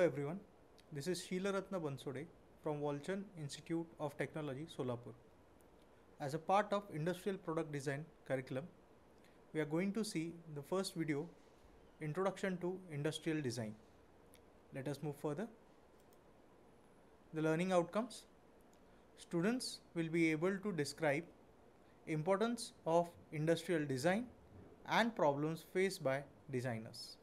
Hello everyone, this is Sheila Ratna Bansode from Walchan Institute of Technology, Solapur. As a part of Industrial Product Design curriculum, we are going to see the first video, Introduction to Industrial Design. Let us move further. The learning outcomes. Students will be able to describe importance of industrial design and problems faced by designers.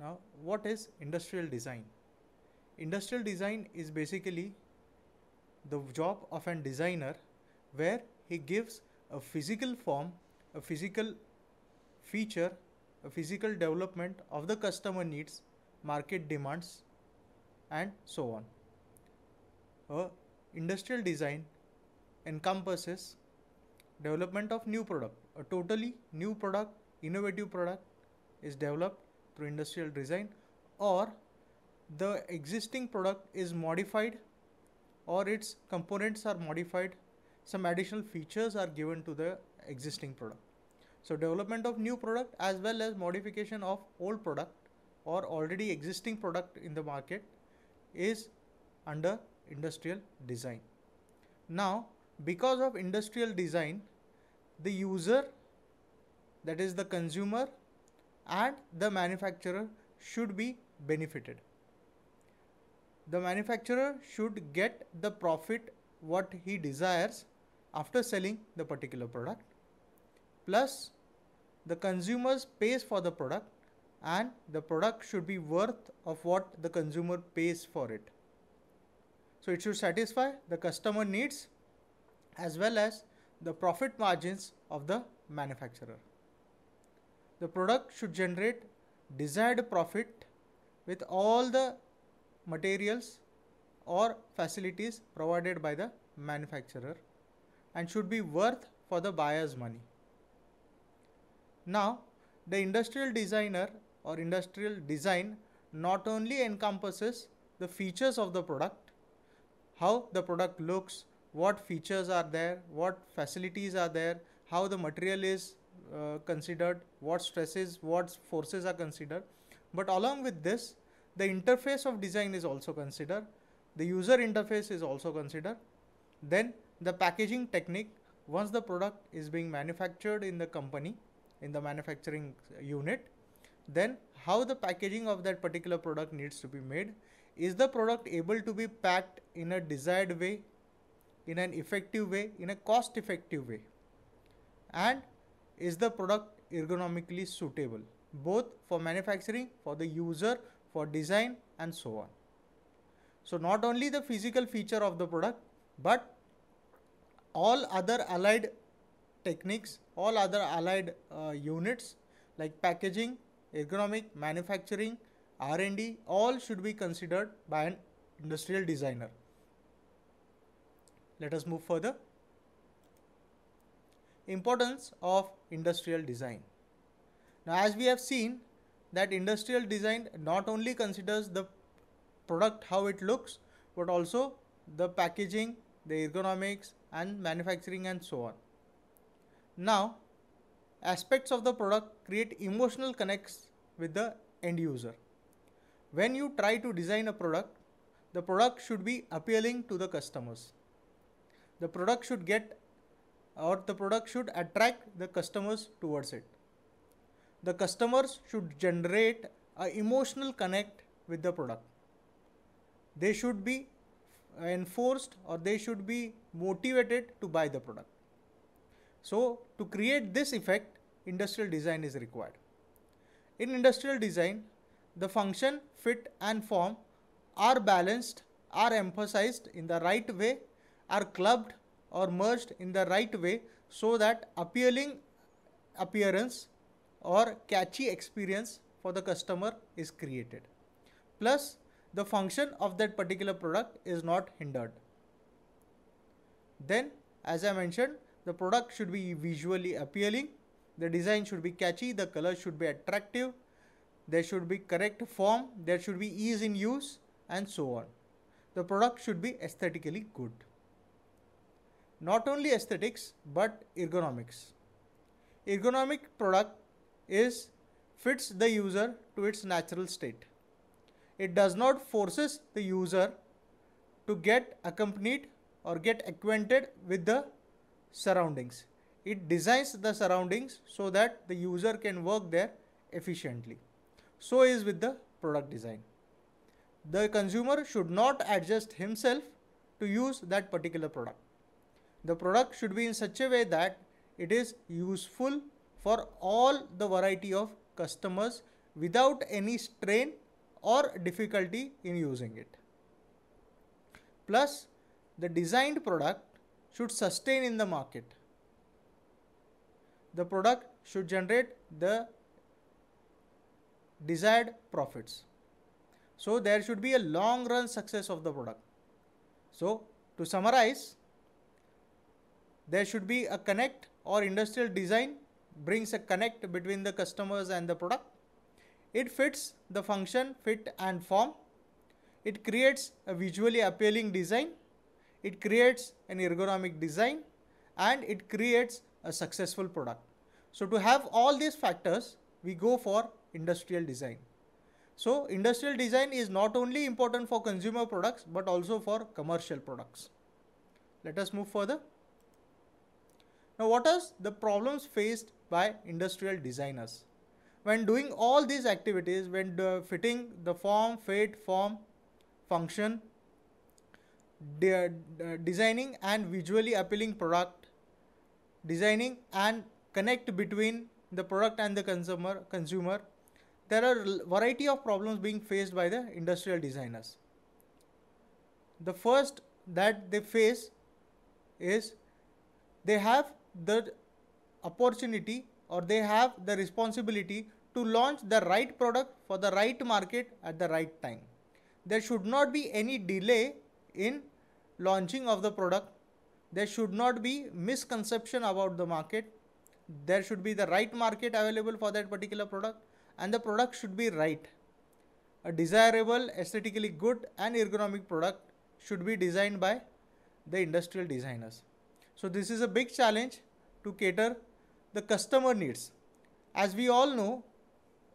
Now, what is industrial design? Industrial design is basically the job of an designer where he gives a physical form, a physical feature, a physical development of the customer needs, market demands, and so on. industrial design encompasses development of new product. A totally new product, innovative product is developed through industrial design or the existing product is modified or its components are modified some additional features are given to the existing product so development of new product as well as modification of old product or already existing product in the market is under industrial design now because of industrial design the user that is the consumer and the manufacturer should be benefited. The manufacturer should get the profit what he desires after selling the particular product plus the consumers pays for the product and the product should be worth of what the consumer pays for it. So it should satisfy the customer needs as well as the profit margins of the manufacturer the product should generate desired profit with all the materials or facilities provided by the manufacturer and should be worth for the buyer's money. Now, the industrial designer or industrial design not only encompasses the features of the product, how the product looks, what features are there, what facilities are there, how the material is uh, considered, what stresses, what forces are considered. But along with this, the interface of design is also considered. The user interface is also considered. Then the packaging technique, once the product is being manufactured in the company, in the manufacturing unit, then how the packaging of that particular product needs to be made. Is the product able to be packed in a desired way, in an effective way, in a cost effective way? And is the product ergonomically suitable? Both for manufacturing, for the user, for design and so on. So not only the physical feature of the product, but all other allied techniques, all other allied uh, units like packaging, ergonomic, manufacturing, R&D, all should be considered by an industrial designer. Let us move further importance of industrial design. Now as we have seen that industrial design not only considers the product how it looks but also the packaging, the ergonomics and manufacturing and so on. Now aspects of the product create emotional connects with the end user. When you try to design a product, the product should be appealing to the customers. The product should get or the product should attract the customers towards it. The customers should generate an emotional connect with the product. They should be enforced or they should be motivated to buy the product. So, to create this effect, industrial design is required. In industrial design, the function, fit and form are balanced, are emphasized in the right way, are clubbed or merged in the right way so that appealing appearance or catchy experience for the customer is created. Plus, the function of that particular product is not hindered. Then, as I mentioned, the product should be visually appealing, the design should be catchy, the color should be attractive, there should be correct form, there should be ease in use and so on. The product should be aesthetically good not only aesthetics but ergonomics. Ergonomic product is fits the user to its natural state. It does not forces the user to get accompanied or get acquainted with the surroundings. It designs the surroundings so that the user can work there efficiently. So is with the product design. The consumer should not adjust himself to use that particular product. The product should be in such a way that it is useful for all the variety of customers without any strain or difficulty in using it. Plus, the designed product should sustain in the market. The product should generate the desired profits. So, there should be a long run success of the product. So, to summarize, there should be a connect or industrial design brings a connect between the customers and the product. It fits the function, fit and form. It creates a visually appealing design. It creates an ergonomic design and it creates a successful product. So to have all these factors, we go for industrial design. So industrial design is not only important for consumer products, but also for commercial products. Let us move further. Now what are the problems faced by industrial designers? When doing all these activities, when the fitting the form, fit, form, function, de de uh, designing and visually appealing product, designing and connect between the product and the consumer, consumer, there are variety of problems being faced by the industrial designers. The first that they face is they have the opportunity or they have the responsibility to launch the right product for the right market at the right time. There should not be any delay in launching of the product. There should not be misconception about the market. There should be the right market available for that particular product and the product should be right. A desirable, aesthetically good and ergonomic product should be designed by the industrial designers. So this is a big challenge to cater the customer needs. As we all know,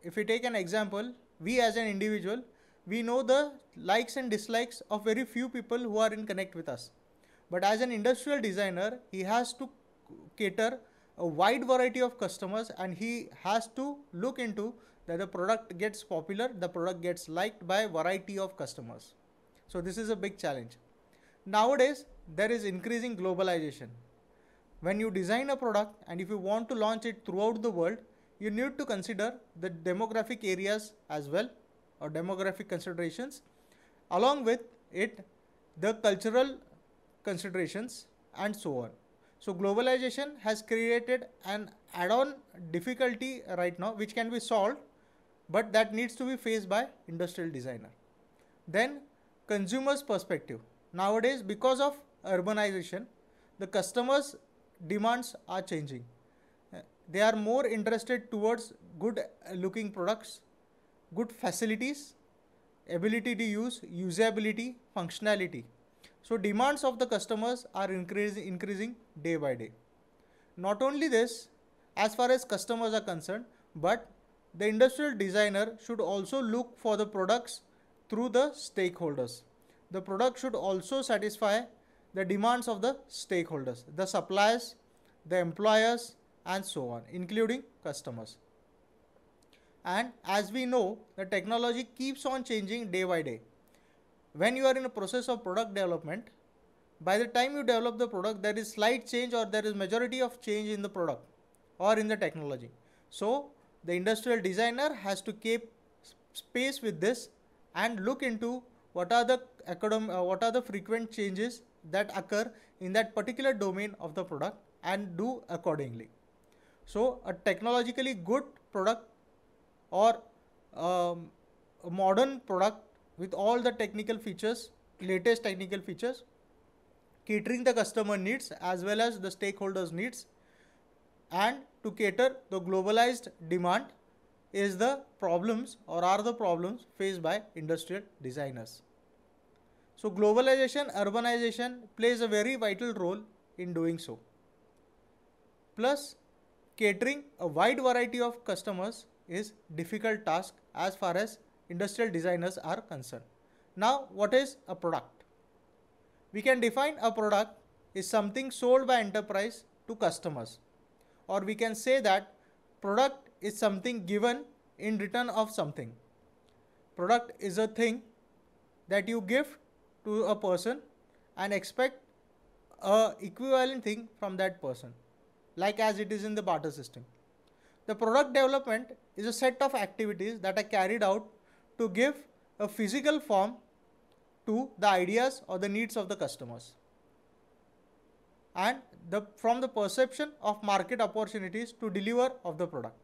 if we take an example, we as an individual, we know the likes and dislikes of very few people who are in connect with us. But as an industrial designer, he has to cater a wide variety of customers and he has to look into that the product gets popular, the product gets liked by variety of customers. So this is a big challenge. Nowadays, there is increasing globalization. When you design a product and if you want to launch it throughout the world, you need to consider the demographic areas as well or demographic considerations along with it the cultural considerations and so on. So globalization has created an add-on difficulty right now which can be solved but that needs to be faced by industrial designer. Then consumers perspective. Nowadays because of urbanization the customers demands are changing. Uh, they are more interested towards good looking products, good facilities, ability to use, usability, functionality. So demands of the customers are increase, increasing day by day. Not only this, as far as customers are concerned, but the industrial designer should also look for the products through the stakeholders. The product should also satisfy the demands of the stakeholders, the suppliers, the employers and so on including customers. And as we know the technology keeps on changing day by day. When you are in a process of product development, by the time you develop the product there is slight change or there is majority of change in the product or in the technology. So the industrial designer has to keep space with this and look into what are the academ- uh, what are the frequent changes that occur in that particular domain of the product and do accordingly. So a technologically good product or um, a modern product with all the technical features, latest technical features, catering the customer needs as well as the stakeholders needs and to cater the globalized demand is the problems or are the problems faced by industrial designers. So globalization, urbanization plays a very vital role in doing so. Plus, catering a wide variety of customers is difficult task as far as industrial designers are concerned. Now, what is a product? We can define a product is something sold by enterprise to customers or we can say that product is something given in return of something. Product is a thing that you give to a person and expect a equivalent thing from that person like as it is in the barter system. The product development is a set of activities that are carried out to give a physical form to the ideas or the needs of the customers. And the, from the perception of market opportunities to deliver of the product.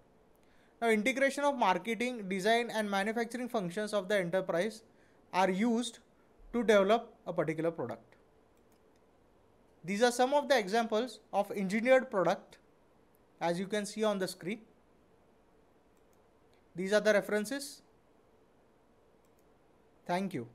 Now integration of marketing, design and manufacturing functions of the enterprise are used to develop a particular product. These are some of the examples of engineered product as you can see on the screen. These are the references. Thank you.